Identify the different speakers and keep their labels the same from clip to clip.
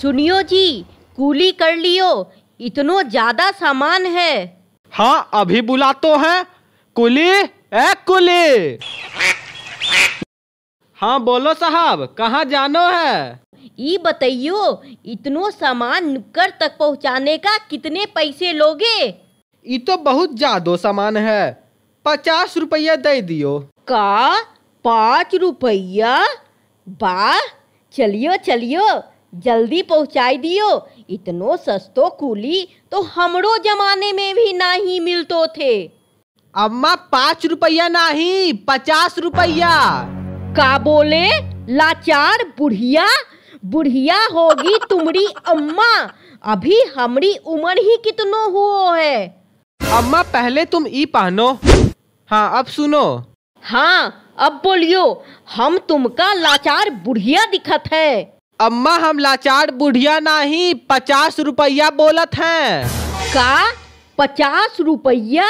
Speaker 1: सुनियो जी कूली कर लियो इतनो ज्यादा सामान है
Speaker 2: हाँ अभी बुला तो है कुली ए कुली
Speaker 1: हाँ बोलो साहब कहाँ जानो है ई बताइयो इतनो सामान नुक्कर तक पहुँचाने का कितने पैसे लोगे ये तो
Speaker 2: बहुत ज्यादा सामान है पचास रुपया दे दियो
Speaker 1: का पाँच रुपया बा चलियो चलियो जल्दी पहुँचाई दियो इतनो सस्तो कूली तो हमरो जमाने में भी नहीं मिलते मिलतो थे अम्मा पाँच रुपया नहीं पचास रुपया का बोले लाचार बुढ़िया बुढ़िया होगी तुमरी अम्मा अभी हमारी उम्र ही कितनो हुओ है अम्मा पहले तुम ई पहनो हाँ अब सुनो हाँ अब बोलियो हम तुमका लाचार बुढ़िया दिखत है अम्मा हम लाचार बुढ़िया नहीं पचास रुपया बोलत हैं का पचास रुपया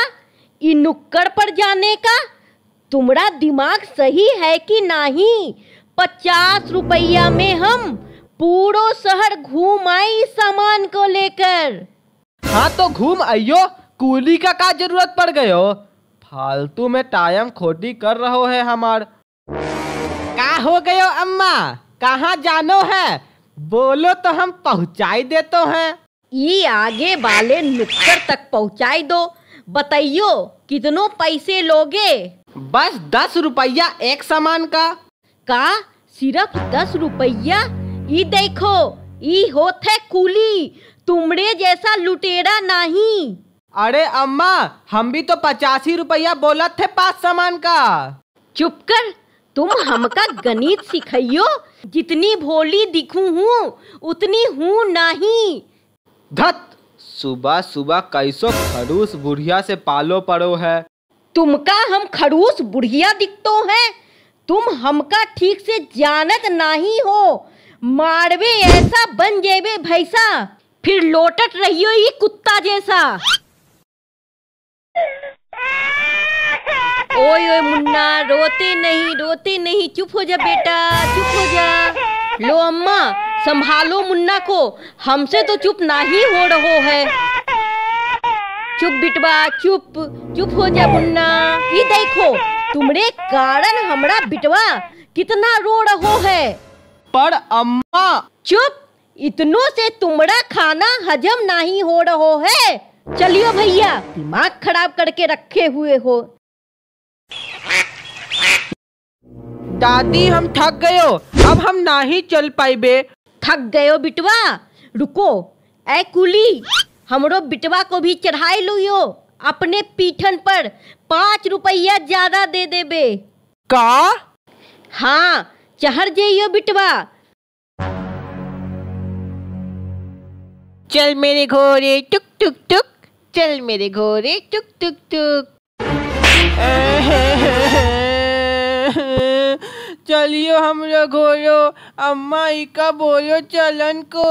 Speaker 1: नुक्कड़ पर जाने का तुम्हारा दिमाग सही है कि नहीं पचास रुपया में हम पूरो शहर घूम आई सामान को लेकर हाँ तो घूम आइयो
Speaker 2: कूली का का जरूरत पड़ गयो फालतू में टाइम खोटी कर रहो है हमार का हो गयो अम्मा कहाँ जानो है
Speaker 1: बोलो तो हम पहुँचाई देते हैं ये आगे वाले नुक्कड़ तक पहुँचाई दो बताइयो कितनों पैसे लोगे बस दस रुपया एक सामान का का सिर्फ दस रुपया ये देखो ये होत है कूली तुमरे जैसा लुटेरा नहीं अरे अम्मा हम भी तो पचासी रुपया बोला थे पाँच सामान का चुप कर तुम हमका गणित सिखाइयो जितनी भोली दिखू हूँ उतनी हूँ नहीं धत
Speaker 2: सुबह सुबह कैसो खड़ूस बुढ़िया से पालो पड़ो है
Speaker 1: तुमका हम खड़ूस बुढ़िया दिखतो है तुम हमका ठीक से जानत नहीं हो मारवे ऐसा बन जेबे भैसा फिर लोटत रहियो ये कुत्ता जैसा ओए ओए मुन्ना रोते नहीं रोते नहीं चुप हो जा बेटा चुप हो जा लो अम्मा संभालो मुन्ना को हमसे तो चुप ना ही हो रहो है चुप बिटवा चुप चुप हो जा मुन्ना ये देखो तुमरे कारण हमरा बिटवा कितना रो रहो है पर अम्मा चुप इतनों से तुम्हारा खाना हजम नहीं हो रहो है चलियो भैया दिमाग खराब करके रखे हुए हो दादी हम थक गए अब हम ना ही चल पाए थक हो बिटवा रुको ए कुली हमरो बिटवा को भी चढ़ाई लुयो अपने पीठन पर पाँच रुपया ज्यादा दे बे का हाँ चढ़ जाइयो बिटवा चल मेरे घोड़े टुक टुक टुक चल मेरे घोड़े टुक टुक टुक
Speaker 2: चलियो हम लोग अम्मा इका बोलो चलन को